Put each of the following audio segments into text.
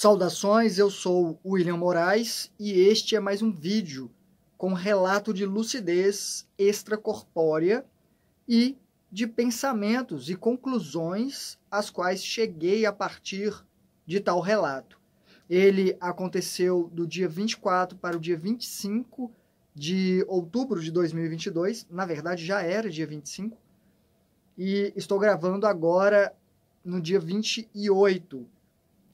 Saudações, eu sou William Moraes e este é mais um vídeo com relato de lucidez extracorpórea e de pensamentos e conclusões às quais cheguei a partir de tal relato. Ele aconteceu do dia 24 para o dia 25 de outubro de 2022, na verdade já era dia 25, e estou gravando agora no dia 28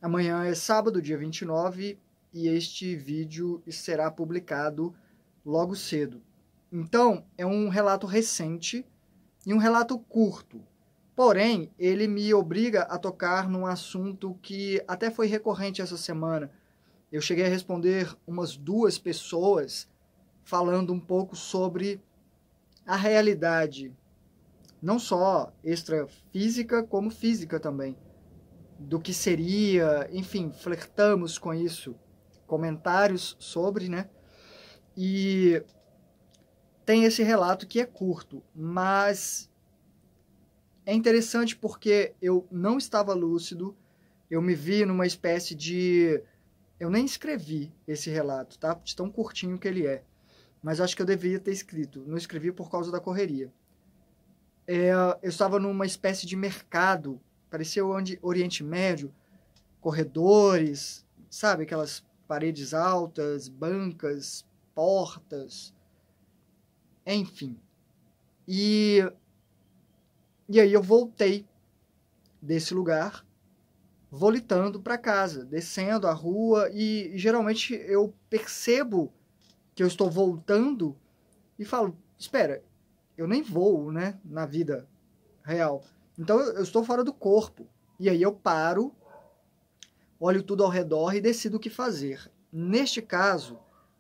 Amanhã é sábado, dia 29, e este vídeo será publicado logo cedo. Então, é um relato recente e um relato curto. Porém, ele me obriga a tocar num assunto que até foi recorrente essa semana. Eu cheguei a responder umas duas pessoas falando um pouco sobre a realidade, não só extrafísica, como física também do que seria, enfim, flertamos com isso, comentários sobre, né? E tem esse relato que é curto, mas é interessante porque eu não estava lúcido, eu me vi numa espécie de. Eu nem escrevi esse relato, tá? De tão curtinho que ele é. Mas acho que eu devia ter escrito. Não escrevi por causa da correria. É, eu estava numa espécie de mercado Parecia onde Oriente Médio, corredores, sabe, aquelas paredes altas, bancas, portas, enfim. E e aí eu voltei desse lugar, volitando para casa, descendo a rua e geralmente eu percebo que eu estou voltando e falo, espera, eu nem vou, né, na vida real. Então eu estou fora do corpo. E aí eu paro, olho tudo ao redor e decido o que fazer. Neste caso,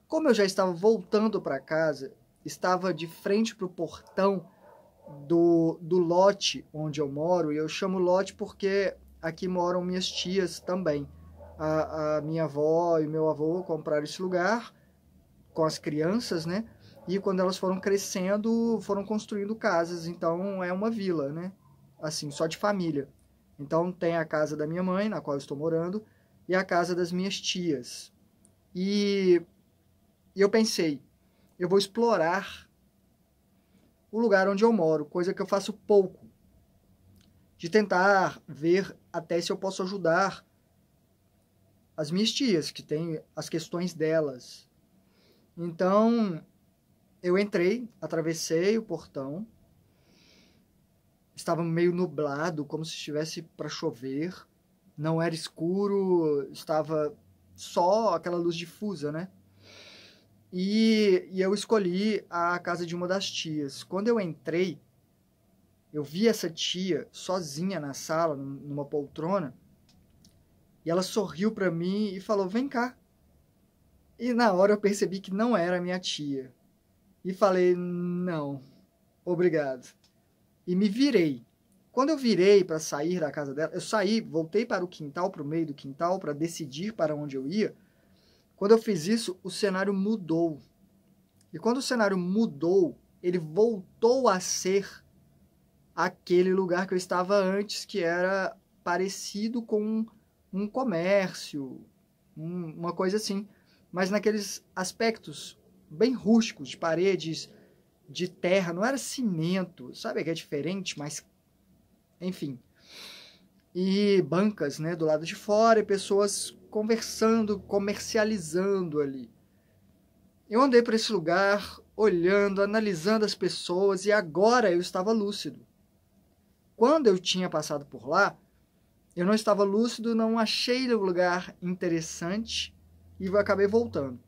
como eu já estava voltando para casa, estava de frente para o portão do, do lote onde eu moro, e eu chamo lote porque aqui moram minhas tias também. A, a minha avó e meu avô compraram esse lugar com as crianças, né? E quando elas foram crescendo, foram construindo casas, então é uma vila, né? assim, só de família. Então tem a casa da minha mãe, na qual estou morando, e a casa das minhas tias. E, e eu pensei, eu vou explorar o lugar onde eu moro, coisa que eu faço pouco. De tentar ver até se eu posso ajudar as minhas tias, que têm as questões delas. Então, eu entrei, atravessei o portão estava meio nublado, como se estivesse para chover. Não era escuro, estava só aquela luz difusa, né? E, e eu escolhi a casa de uma das tias. Quando eu entrei, eu vi essa tia sozinha na sala, numa poltrona, e ela sorriu para mim e falou: Vem cá. E na hora eu percebi que não era minha tia. E falei: Não, obrigado e me virei. Quando eu virei para sair da casa dela, eu saí, voltei para o quintal, para o meio do quintal, para decidir para onde eu ia. Quando eu fiz isso, o cenário mudou. E quando o cenário mudou, ele voltou a ser aquele lugar que eu estava antes, que era parecido com um comércio, um, uma coisa assim. Mas naqueles aspectos bem rústicos, de paredes de terra, não era cimento, sabe que é diferente, mas enfim. E bancas, né, do lado de fora e pessoas conversando, comercializando ali. Eu andei para esse lugar olhando, analisando as pessoas e agora eu estava lúcido. Quando eu tinha passado por lá, eu não estava lúcido, não achei o lugar interessante e acabei voltando.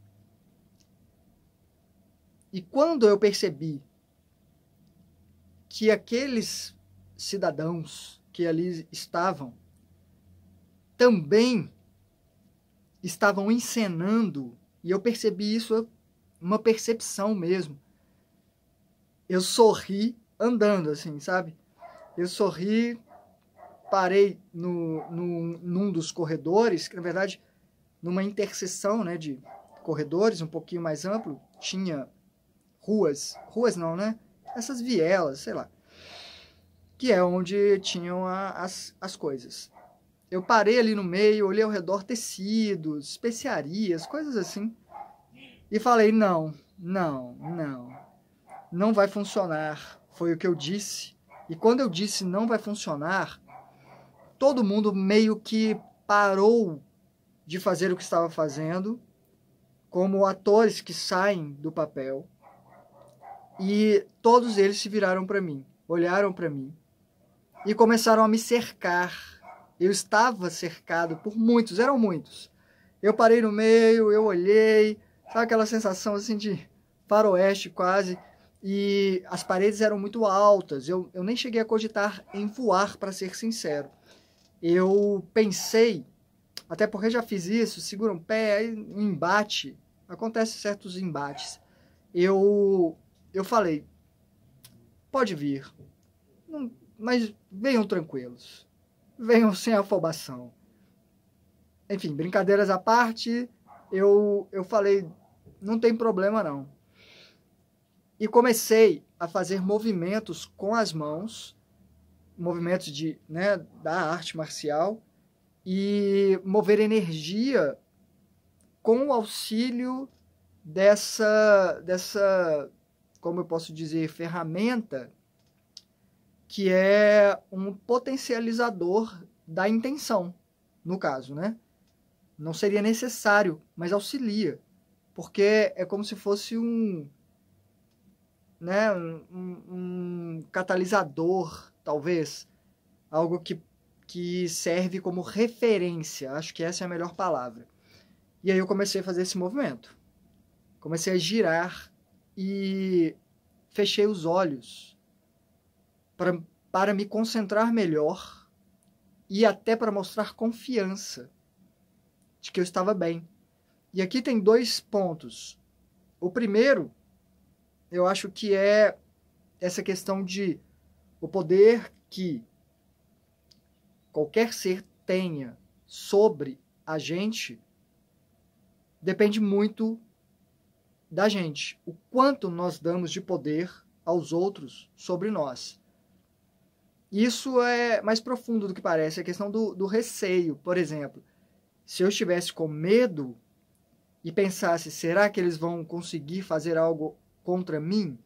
E quando eu percebi que aqueles cidadãos que ali estavam também estavam encenando, e eu percebi isso, uma percepção mesmo. Eu sorri andando, assim, sabe? Eu sorri, parei no, no, num dos corredores, que na verdade, numa interseção né, de corredores um pouquinho mais amplo, tinha ruas, ruas não, né? Essas vielas, sei lá. Que é onde tinham a, as, as coisas. Eu parei ali no meio, olhei ao redor tecidos, especiarias, coisas assim. E falei: não, não, não. Não vai funcionar. Foi o que eu disse. E quando eu disse não vai funcionar, todo mundo meio que parou de fazer o que estava fazendo, como atores que saem do papel e todos eles se viraram para mim, olharam para mim e começaram a me cercar. Eu estava cercado por muitos, eram muitos. Eu parei no meio, eu olhei, sabe aquela sensação assim de faroeste quase, e as paredes eram muito altas. Eu, eu nem cheguei a cogitar em voar, para ser sincero. Eu pensei, até porque já fiz isso, segura um pé, aí um embate, acontece certos embates. Eu eu falei: pode vir, não, mas venham tranquilos, venham sem afobação. Enfim, brincadeiras à parte, eu, eu falei: não tem problema não. E comecei a fazer movimentos com as mãos, movimentos de, né, da arte marcial, e mover energia com o auxílio dessa, dessa como eu posso dizer, ferramenta que é um potencializador da intenção, no caso, né? Não seria necessário, mas auxilia, porque é como se fosse um, né, um, um catalisador, talvez, algo que, que serve como referência, acho que essa é a melhor palavra. E aí eu comecei a fazer esse movimento, comecei a girar e fechei os olhos para, para me concentrar melhor e até para mostrar confiança de que eu estava bem. E aqui tem dois pontos. O primeiro, eu acho que é essa questão de o poder que qualquer ser tenha sobre a gente depende muito da gente, o quanto nós damos de poder aos outros sobre nós. Isso é mais profundo do que parece, a é questão do, do receio, por exemplo. Se eu estivesse com medo e pensasse, será que eles vão conseguir fazer algo contra mim?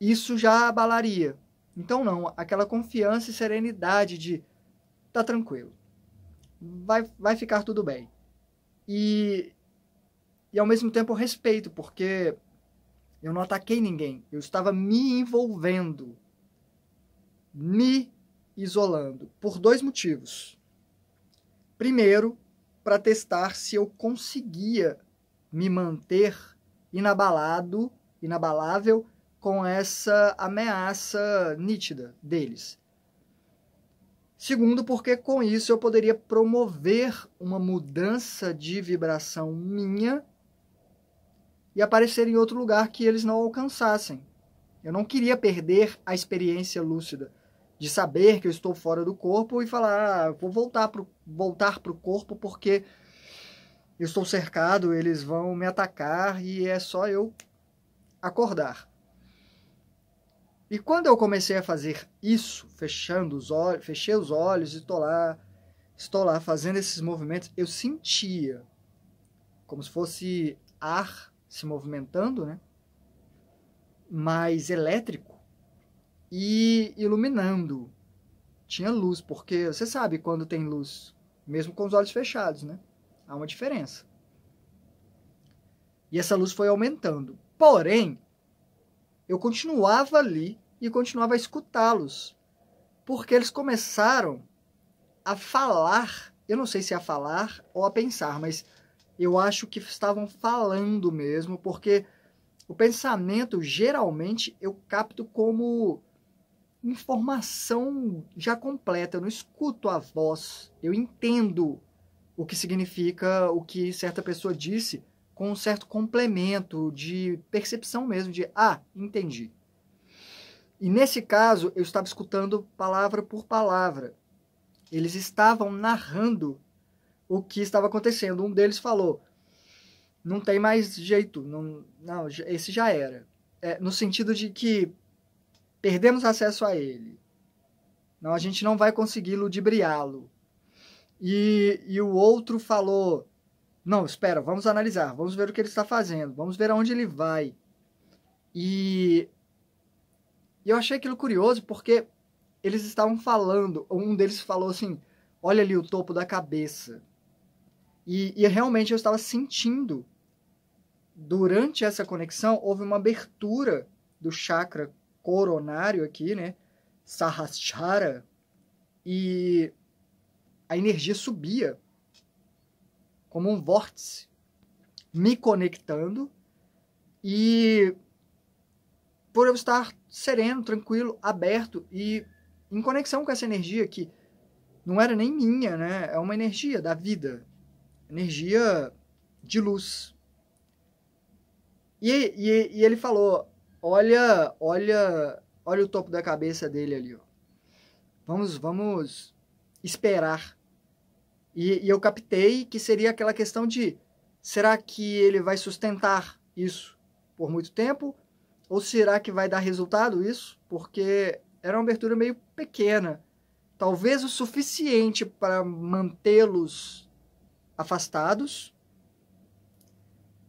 Isso já abalaria. Então, não, aquela confiança e serenidade de tá tranquilo, vai, vai ficar tudo bem. E e ao mesmo tempo respeito, porque eu não ataquei ninguém, eu estava me envolvendo, me isolando, por dois motivos. Primeiro, para testar se eu conseguia me manter inabalado, inabalável com essa ameaça nítida deles. Segundo, porque com isso eu poderia promover uma mudança de vibração minha e aparecer em outro lugar que eles não alcançassem. Eu não queria perder a experiência lúcida de saber que eu estou fora do corpo e falar, ah, vou voltar para voltar o corpo porque eu estou cercado, eles vão me atacar e é só eu acordar. E quando eu comecei a fazer isso, fechando os olhos, fechei os olhos e estou lá, estou lá fazendo esses movimentos, eu sentia como se fosse ar se movimentando, né? Mais elétrico e iluminando. Tinha luz, porque você sabe quando tem luz, mesmo com os olhos fechados, né? Há uma diferença. E essa luz foi aumentando. Porém, eu continuava ali e continuava a escutá-los, porque eles começaram a falar, eu não sei se a é falar ou a pensar, mas eu acho que estavam falando mesmo, porque o pensamento geralmente eu capto como informação já completa, eu não escuto a voz, eu entendo o que significa o que certa pessoa disse com um certo complemento de percepção mesmo, de ah, entendi. E nesse caso, eu estava escutando palavra por palavra. Eles estavam narrando o que estava acontecendo. Um deles falou: não tem mais jeito, não, não esse já era. É, no sentido de que perdemos acesso a ele. Não, a gente não vai conseguir ludibriá-lo. E, e o outro falou: não, espera, vamos analisar, vamos ver o que ele está fazendo, vamos ver aonde ele vai. E, e eu achei aquilo curioso porque eles estavam falando, um deles falou assim: olha ali o topo da cabeça. E, e realmente eu estava sentindo, durante essa conexão, houve uma abertura do chakra coronário aqui, né? Sahasrara. E a energia subia como um vórtice, me conectando e por eu estar sereno, tranquilo, aberto e em conexão com essa energia que não era nem minha, né? É uma energia da vida, energia de luz. E, e, e ele falou, olha, olha, olha o topo da cabeça dele ali, ó. Vamos, vamos esperar. E, e eu captei que seria aquela questão de, será que ele vai sustentar isso por muito tempo? Ou será que vai dar resultado isso? Porque era uma abertura meio pequena. Talvez o suficiente para mantê-los afastados,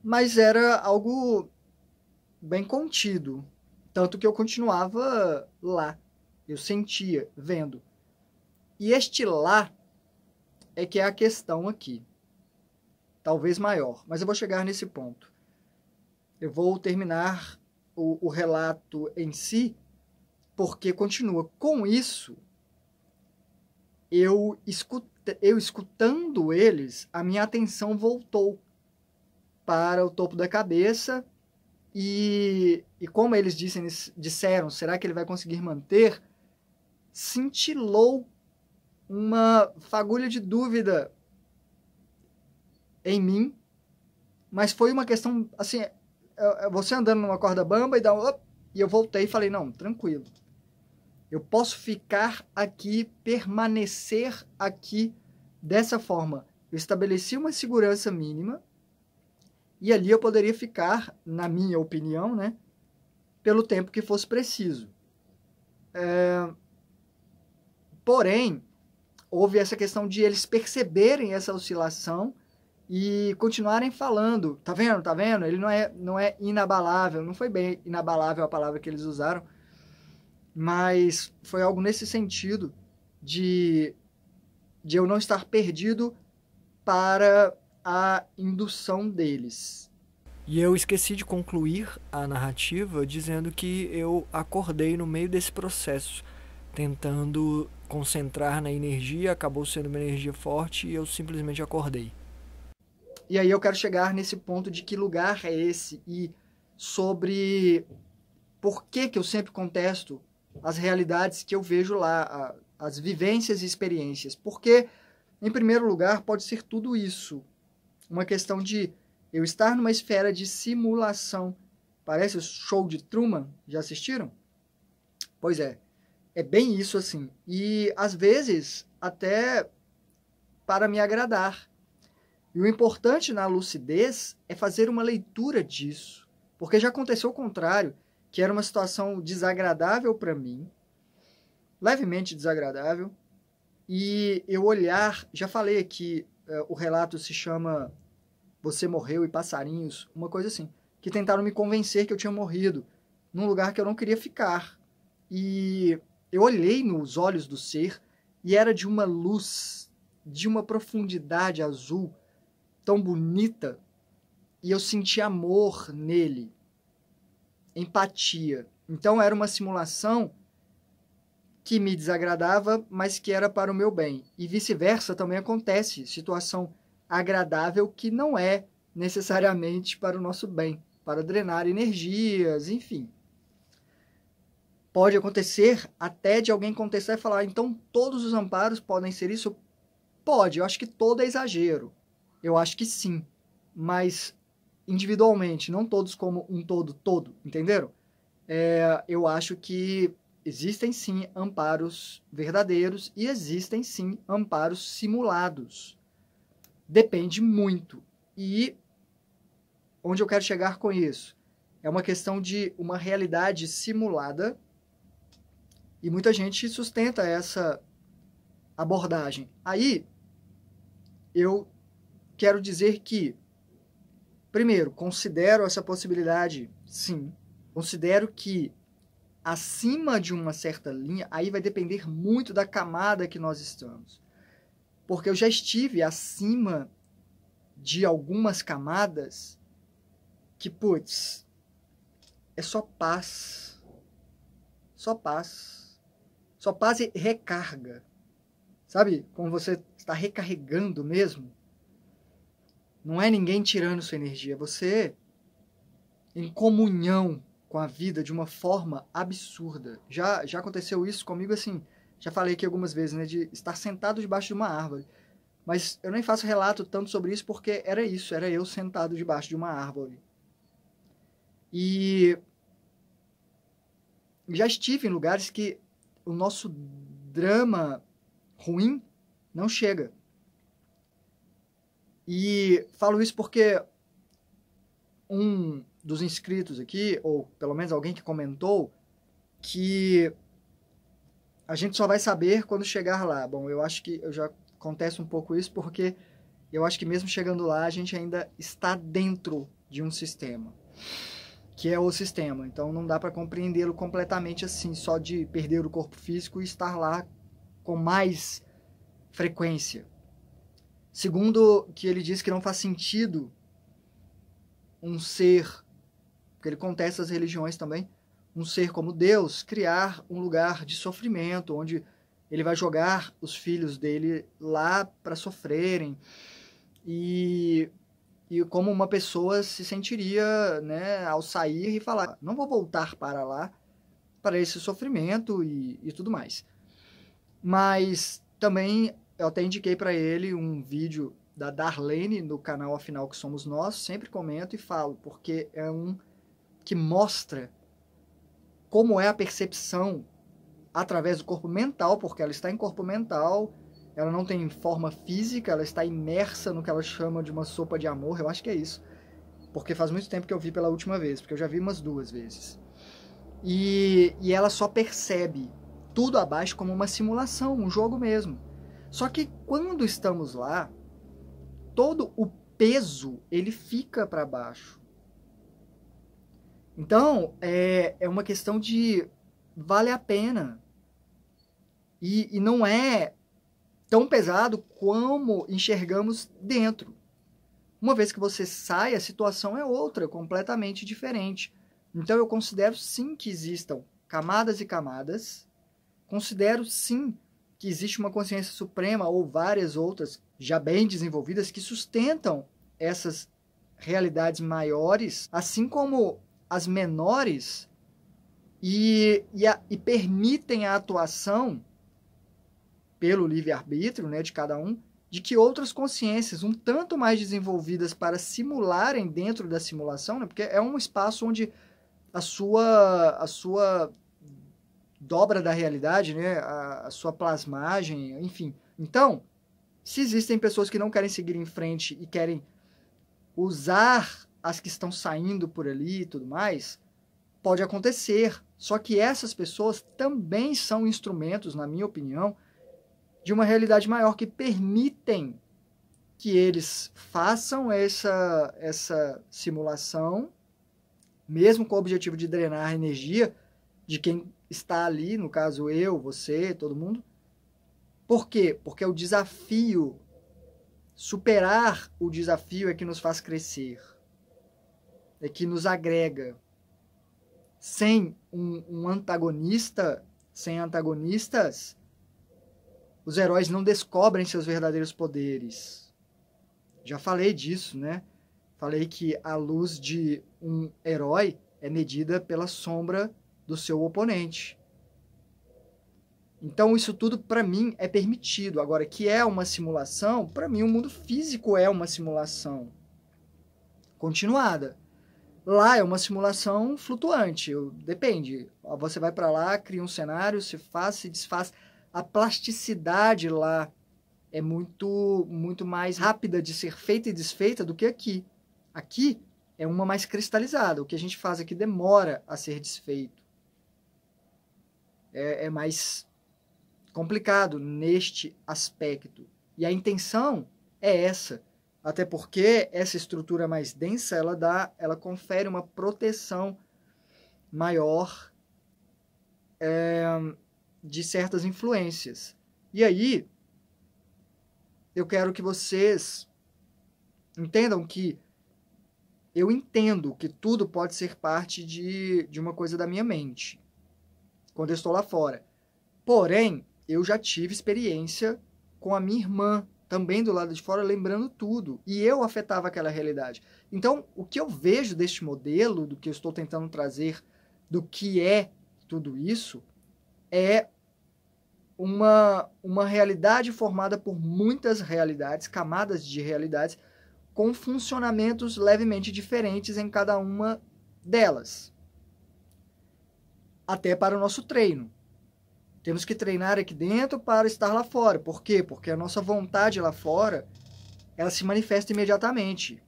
mas era algo bem contido, tanto que eu continuava lá, eu sentia, vendo. E este lá é que é a questão aqui, talvez maior, mas eu vou chegar nesse ponto. Eu vou terminar o, o relato em si, porque continua. Com isso, eu, escuta, eu escutando eles, a minha atenção voltou para o topo da cabeça e, e como eles disse, disseram, será que ele vai conseguir manter? Cintilou uma fagulha de dúvida em mim, mas foi uma questão assim, é, é, você andando numa corda bamba e dá um, op, e eu voltei e falei, não, tranquilo, eu posso ficar aqui, permanecer aqui dessa forma. Eu estabeleci uma segurança mínima e ali eu poderia ficar, na minha opinião, né, pelo tempo que fosse preciso. É... Porém, houve essa questão de eles perceberem essa oscilação e continuarem falando, tá vendo, tá vendo? Ele não é, não é inabalável, não foi bem inabalável a palavra que eles usaram, mas foi algo nesse sentido de, de eu não estar perdido para a indução deles. E eu esqueci de concluir a narrativa dizendo que eu acordei no meio desse processo, tentando concentrar na energia, acabou sendo uma energia forte e eu simplesmente acordei. E aí eu quero chegar nesse ponto de que lugar é esse e sobre por que que eu sempre contesto as realidades que eu vejo lá, a, as vivências e experiências. Porque, em primeiro lugar, pode ser tudo isso. Uma questão de eu estar numa esfera de simulação. Parece o show de Truman, já assistiram? Pois é, é bem isso assim. E às vezes até para me agradar. E o importante na lucidez é fazer uma leitura disso. Porque já aconteceu o contrário que era uma situação desagradável para mim, levemente desagradável, e eu olhar, já falei aqui, uh, o relato se chama Você Morreu e Passarinhos, uma coisa assim, que tentaram me convencer que eu tinha morrido num lugar que eu não queria ficar. E eu olhei nos olhos do ser e era de uma luz, de uma profundidade azul tão bonita, e eu senti amor nele empatia. Então era uma simulação que me desagradava, mas que era para o meu bem. E vice-versa também acontece, situação agradável que não é necessariamente para o nosso bem, para drenar energias, enfim. Pode acontecer até de alguém contestar e falar, então todos os amparos podem ser isso? Pode, eu acho que todo é exagero. Eu acho que sim. Mas individualmente, não todos como um todo, todo, entenderam? É, eu acho que existem sim amparos verdadeiros e existem sim amparos simulados. Depende muito. E onde eu quero chegar com isso? É uma questão de uma realidade simulada e muita gente sustenta essa abordagem. Aí eu quero dizer que Primeiro, considero essa possibilidade, sim. Considero que acima de uma certa linha, aí vai depender muito da camada que nós estamos. Porque eu já estive acima de algumas camadas que, putz, é só paz. Só paz. Só paz e recarga. Sabe? Como você está recarregando mesmo. Não é ninguém tirando sua energia, é você em comunhão com a vida de uma forma absurda. Já, já aconteceu isso comigo assim, já falei aqui algumas vezes, né, de estar sentado debaixo de uma árvore. Mas eu nem faço relato tanto sobre isso porque era isso, era eu sentado debaixo de uma árvore. E já estive em lugares que o nosso drama ruim não chega. E falo isso porque um dos inscritos aqui, ou pelo menos alguém que comentou, que a gente só vai saber quando chegar lá. Bom, eu acho que eu já acontece um pouco isso porque eu acho que mesmo chegando lá a gente ainda está dentro de um sistema, que é o sistema. Então não dá para compreendê-lo completamente assim, só de perder o corpo físico e estar lá com mais frequência. Segundo, que ele diz que não faz sentido um ser, porque ele contesta as religiões também, um ser como Deus criar um lugar de sofrimento, onde ele vai jogar os filhos dele lá para sofrerem. E, e como uma pessoa se sentiria né, ao sair e falar: não vou voltar para lá, para esse sofrimento e, e tudo mais. Mas também eu até indiquei para ele um vídeo da Darlene no canal Afinal Que Somos Nós, sempre comento e falo, porque é um que mostra como é a percepção através do corpo mental, porque ela está em corpo mental, ela não tem forma física, ela está imersa no que ela chama de uma sopa de amor, eu acho que é isso. Porque faz muito tempo que eu vi pela última vez, porque eu já vi umas duas vezes. E, e ela só percebe tudo abaixo como uma simulação, um jogo mesmo. Só que quando estamos lá, todo o peso ele fica para baixo. Então, é, é uma questão de vale a pena. E, e não é tão pesado como enxergamos dentro. Uma vez que você sai, a situação é outra, completamente diferente. Então, eu considero sim que existam camadas e camadas. Considero sim que existe uma consciência suprema ou várias outras já bem desenvolvidas que sustentam essas realidades maiores, assim como as menores, e, e, a, e permitem a atuação pelo livre-arbítrio né, de cada um, de que outras consciências, um tanto mais desenvolvidas para simularem dentro da simulação, né, porque é um espaço onde a sua, a sua dobra da realidade, né? A, a, sua plasmagem, enfim. Então, se existem pessoas que não querem seguir em frente e querem usar as que estão saindo por ali e tudo mais, pode acontecer. Só que essas pessoas também são instrumentos, na minha opinião, de uma realidade maior que permitem que eles façam essa, essa simulação, mesmo com o objetivo de drenar energia, de quem está ali, no caso eu, você, todo mundo. Por quê? Porque o desafio, superar o desafio é que nos faz crescer, é que nos agrega. Sem um, um antagonista, sem antagonistas, os heróis não descobrem seus verdadeiros poderes. Já falei disso, né? Falei que a luz de um herói é medida pela sombra do seu oponente. Então, isso tudo para mim é permitido. Agora, que é uma simulação, para mim o mundo físico é uma simulação continuada. Lá é uma simulação flutuante, depende. Você vai para lá, cria um cenário, se faz, se desfaz. A plasticidade lá é muito, muito mais rápida de ser feita e desfeita do que aqui. Aqui é uma mais cristalizada. O que a gente faz aqui demora a ser desfeito é, é mais complicado neste aspecto. E a intenção é essa, até porque essa estrutura mais densa ela dá, ela confere uma proteção maior é, de certas influências. E aí eu quero que vocês entendam que eu entendo que tudo pode ser parte de, de uma coisa da minha mente quando eu estou lá fora. Porém, eu já tive experiência com a minha irmã, também do lado de fora, lembrando tudo. E eu afetava aquela realidade. Então, o que eu vejo deste modelo, do que eu estou tentando trazer, do que é tudo isso, é uma, uma realidade formada por muitas realidades, camadas de realidades, com funcionamentos levemente diferentes em cada uma delas até para o nosso treino. Temos que treinar aqui dentro para estar lá fora. Por quê? Porque a nossa vontade lá fora, ela se manifesta imediatamente.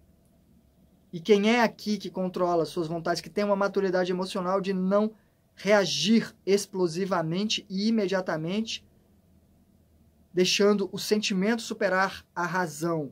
E quem é aqui que controla suas vontades, que tem uma maturidade emocional de não reagir explosivamente e imediatamente, deixando o sentimento superar a razão.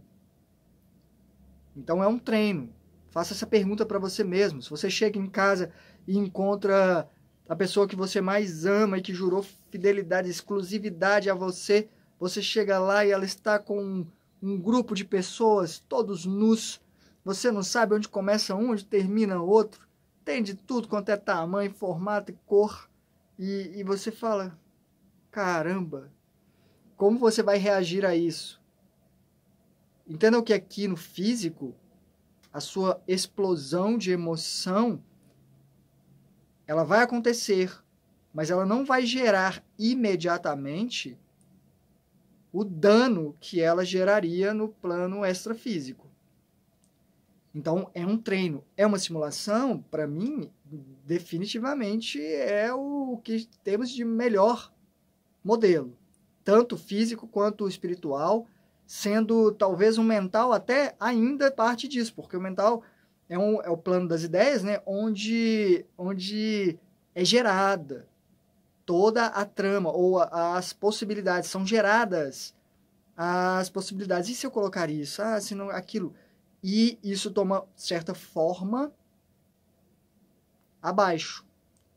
Então é um treino. Faça essa pergunta para você mesmo. Se você chega em casa e encontra da pessoa que você mais ama e que jurou fidelidade, exclusividade a você, você chega lá e ela está com um, um grupo de pessoas, todos nus. Você não sabe onde começa um, onde termina outro. Tem de tudo quanto é tamanho, formato e cor. E, e você fala: caramba, como você vai reagir a isso? o que é aqui no físico, a sua explosão de emoção ela vai acontecer, mas ela não vai gerar imediatamente o dano que ela geraria no plano extrafísico. Então, é um treino. É uma simulação, para mim, definitivamente é o que temos de melhor modelo, tanto físico quanto espiritual, sendo talvez o mental até ainda parte disso, porque o mental é, um, é o plano das ideias, né? Onde, onde é gerada toda a trama ou a, as possibilidades são geradas as possibilidades. E se eu colocar isso? Ah, se não, aquilo. E isso toma certa forma abaixo.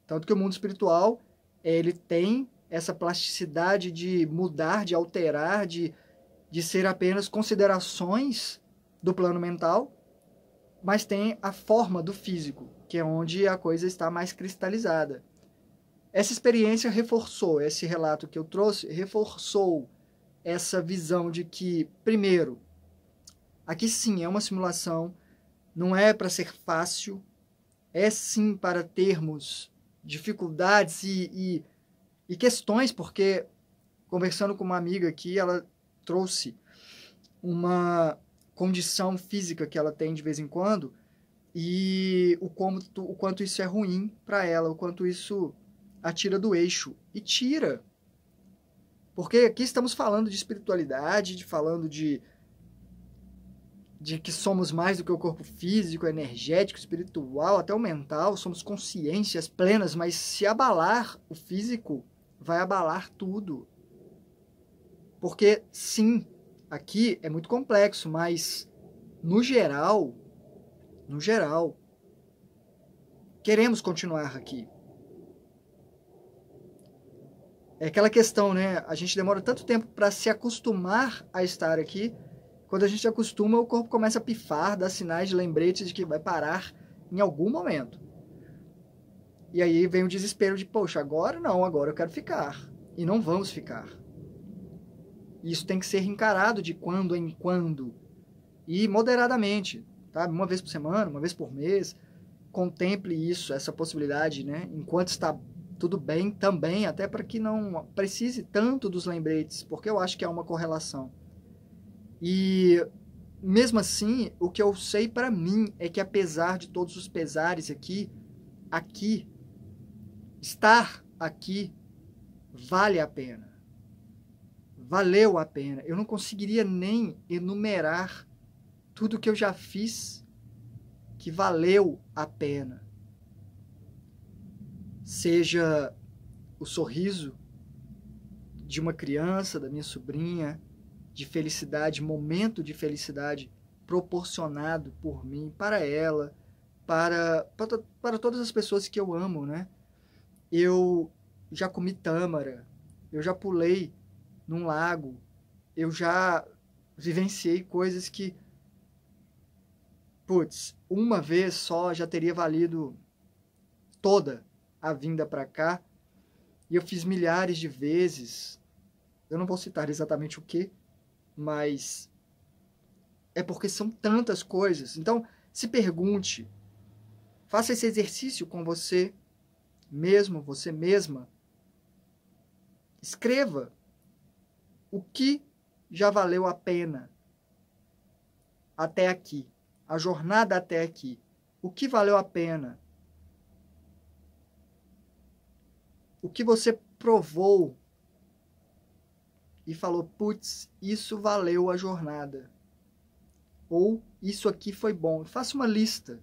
Tanto que o mundo espiritual, ele tem essa plasticidade de mudar, de alterar, de, de ser apenas considerações do plano mental mas tem a forma do físico, que é onde a coisa está mais cristalizada. Essa experiência reforçou, esse relato que eu trouxe reforçou essa visão de que, primeiro, aqui sim é uma simulação, não é para ser fácil, é sim para termos dificuldades e, e, e questões, porque conversando com uma amiga aqui, ela trouxe uma condição física que ela tem de vez em quando e o quanto, o quanto isso é ruim para ela, o quanto isso a tira do eixo. E tira. Porque aqui estamos falando de espiritualidade, de falando de de que somos mais do que o corpo físico, energético, espiritual, até o mental, somos consciências plenas, mas se abalar o físico, vai abalar tudo. Porque sim, aqui é muito complexo, mas no geral, no geral, queremos continuar aqui. É aquela questão, né? A gente demora tanto tempo para se acostumar a estar aqui. Quando a gente acostuma, o corpo começa a pifar, dá sinais de lembrete de que vai parar em algum momento. E aí vem o desespero de, poxa, agora não, agora eu quero ficar. E não vamos ficar isso tem que ser encarado de quando em quando e moderadamente, tá? Uma vez por semana, uma vez por mês, contemple isso, essa possibilidade, né? Enquanto está tudo bem também, até para que não precise tanto dos lembretes, porque eu acho que há uma correlação. E mesmo assim, o que eu sei para mim é que apesar de todos os pesares aqui, aqui estar aqui vale a pena valeu a pena. Eu não conseguiria nem enumerar tudo que eu já fiz que valeu a pena. Seja o sorriso de uma criança, da minha sobrinha, de felicidade, momento de felicidade proporcionado por mim, para ela, para, para, para todas as pessoas que eu amo, né? Eu já comi tâmara, eu já pulei num lago. Eu já vivenciei coisas que, putz, uma vez só já teria valido toda a vinda para cá. E eu fiz milhares de vezes. Eu não vou citar exatamente o que, mas é porque são tantas coisas. Então, se pergunte, faça esse exercício com você mesmo, você mesma. Escreva o que já valeu a pena até aqui, a jornada até aqui, o que valeu a pena, o que você provou e falou, putz, isso valeu a jornada. Ou isso aqui foi bom. Faça uma lista.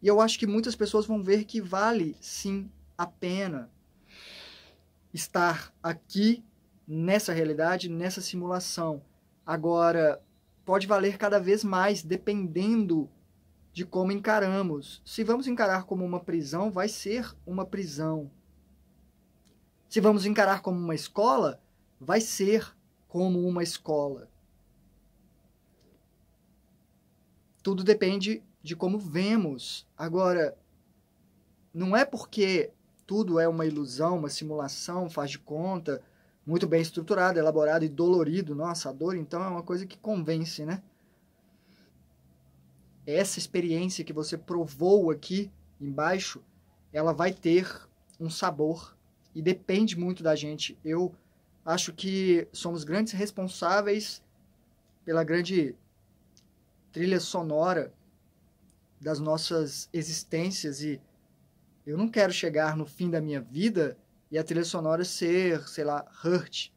E eu acho que muitas pessoas vão ver que vale sim a pena estar aqui nessa realidade, nessa simulação. Agora, pode valer cada vez mais dependendo de como encaramos. Se vamos encarar como uma prisão, vai ser uma prisão. Se vamos encarar como uma escola, vai ser como uma escola. Tudo depende de como vemos. Agora, não é porque tudo é uma ilusão, uma simulação, faz de conta, muito bem estruturado, elaborado e dolorido. Nossa, a dor então é uma coisa que convence, né? Essa experiência que você provou aqui embaixo, ela vai ter um sabor e depende muito da gente. Eu acho que somos grandes responsáveis pela grande trilha sonora das nossas existências e eu não quero chegar no fim da minha vida e a trilha sonora ser, sei lá, Hurt,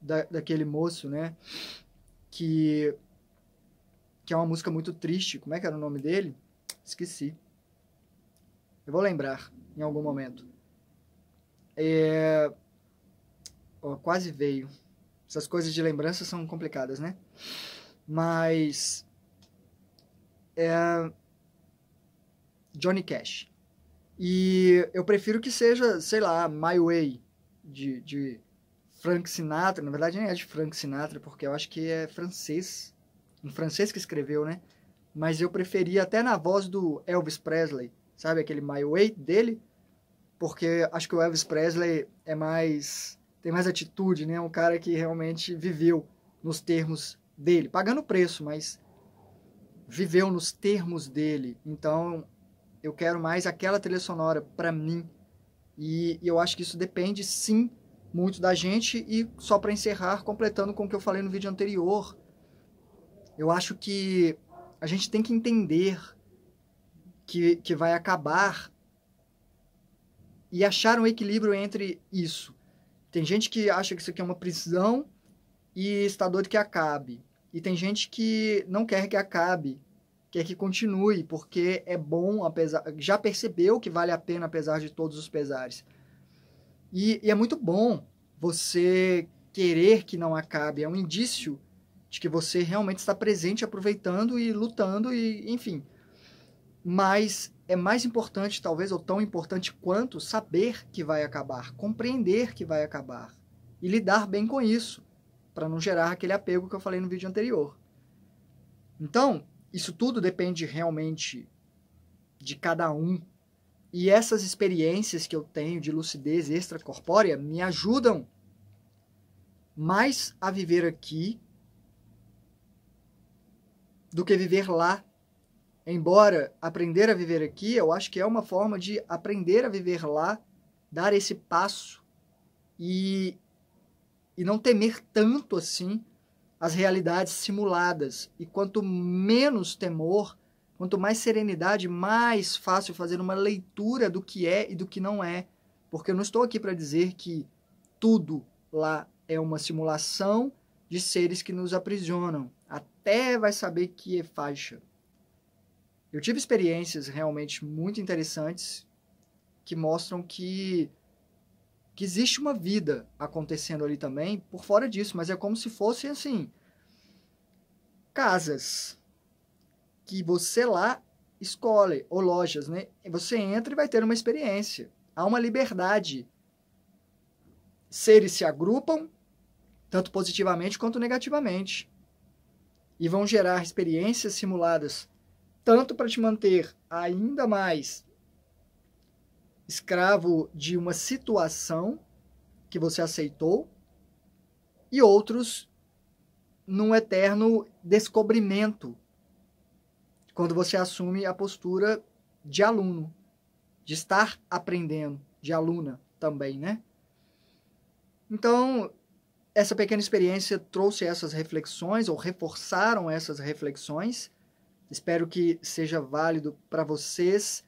da, daquele moço, né? Que, que é uma música muito triste. Como é que era o nome dele? Esqueci. Eu vou lembrar em algum momento. É... Oh, quase veio. Essas coisas de lembrança são complicadas, né? Mas. É... Johnny Cash. E eu prefiro que seja, sei lá, My Way, de, de Frank Sinatra. Na verdade, nem é de Frank Sinatra, porque eu acho que é francês. Um francês que escreveu, né? Mas eu preferia até na voz do Elvis Presley, sabe? Aquele My Way dele. Porque acho que o Elvis Presley é mais. tem mais atitude, né? Um cara que realmente viveu nos termos dele, pagando o preço, mas viveu nos termos dele. Então, eu quero mais aquela trilha sonora para mim. E, e, eu acho que isso depende, sim, muito da gente. E só para encerrar, completando com o que eu falei no vídeo anterior, eu acho que a gente tem que entender que, que vai acabar e achar um equilíbrio entre isso. Tem gente que acha que isso aqui é uma prisão e está doido que acabe. E tem gente que não quer que acabe quer que continue, porque é bom, apesar, já percebeu que vale a pena apesar de todos os pesares. E, e é muito bom você querer que não acabe, é um indício de que você realmente está presente, aproveitando e lutando, e enfim. Mas é mais importante, talvez, ou tão importante quanto, saber que vai acabar, compreender que vai acabar e lidar bem com isso, para não gerar aquele apego que eu falei no vídeo anterior. Então, isso tudo depende realmente de cada um. E essas experiências que eu tenho de lucidez extracorpórea me ajudam mais a viver aqui do que viver lá. Embora aprender a viver aqui, eu acho que é uma forma de aprender a viver lá, dar esse passo e, e não temer tanto assim as realidades simuladas. E quanto menos temor, quanto mais serenidade, mais fácil fazer uma leitura do que é e do que não é. Porque eu não estou aqui para dizer que tudo lá é uma simulação de seres que nos aprisionam. Até vai saber que é faixa. Eu tive experiências realmente muito interessantes que mostram que que existe uma vida acontecendo ali também, por fora disso, mas é como se fossem assim casas que você lá escolhe ou lojas, né? Você entra e vai ter uma experiência. Há uma liberdade. Seres se agrupam tanto positivamente quanto negativamente e vão gerar experiências simuladas tanto para te manter ainda mais escravo de uma situação que você aceitou, e outros num eterno descobrimento, quando você assume a postura de aluno, de estar aprendendo, de aluna também, né? Então, essa pequena experiência trouxe essas reflexões, ou reforçaram essas reflexões. Espero que seja válido para vocês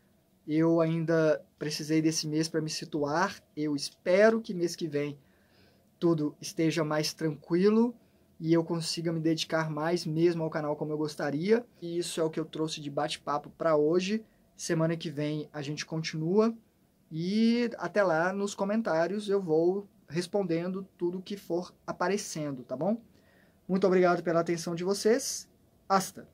eu ainda precisei desse mês para me situar. Eu espero que mês que vem tudo esteja mais tranquilo e eu consiga me dedicar mais mesmo ao canal como eu gostaria. E isso é o que eu trouxe de bate-papo para hoje. Semana que vem a gente continua e até lá nos comentários eu vou respondendo tudo que for aparecendo, tá bom? Muito obrigado pela atenção de vocês. Hasta!